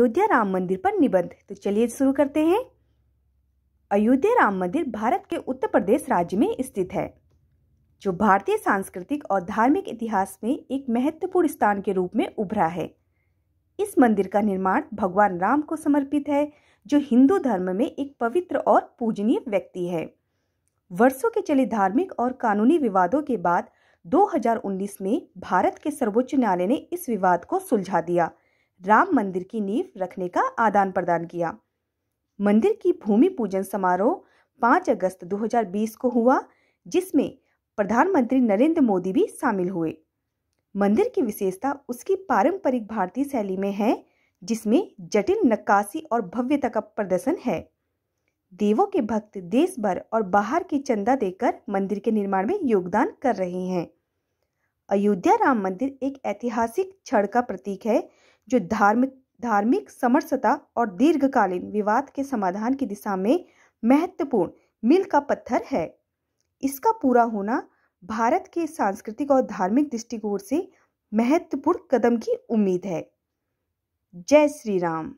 अयोध्या राम मंदिर पर निबंध तो चलिए शुरू करते हैं अयोध्या राम मंदिर भारत के उत्तर प्रदेश राज्य में स्थित है जो भारतीय सांस्कृतिक और धार्मिक इतिहास में एक महत्वपूर्ण स्थान के रूप में उभरा है इस मंदिर का निर्माण भगवान राम को समर्पित है जो हिंदू धर्म में एक पवित्र और पूजनीय व्यक्ति है वर्षों के चले धार्मिक और कानूनी विवादों के बाद 2019 में भारत के सर्वोच्च न्यायालय ने इस विवाद को सुलझा दिया राम मंदिर की नींव रखने का आदान प्रदान किया मंदिर की भूमि पूजन समारोह 5 अगस्त 2020 को हुआ जिसमें प्रधानमंत्री नरेंद्र मोदी भी शामिल हुए मंदिर की विशेषता उसकी पारंपरिक भारतीय शैली में है जिसमें जटिल नक्काशी और भव्यता का प्रदर्शन है देवों के भक्त देश भर और बाहर की चंदा देकर मंदिर के निर्माण में योगदान कर रहे हैं अयोध्या राम मंदिर एक ऐतिहासिक क्षण का प्रतीक है जो धार्मिक धार्मिक समरसता और दीर्घकालीन विवाद के समाधान की दिशा में महत्वपूर्ण मिल का पत्थर है इसका पूरा होना भारत के सांस्कृतिक और धार्मिक दृष्टिकोण से महत्वपूर्ण कदम की उम्मीद है जय श्री राम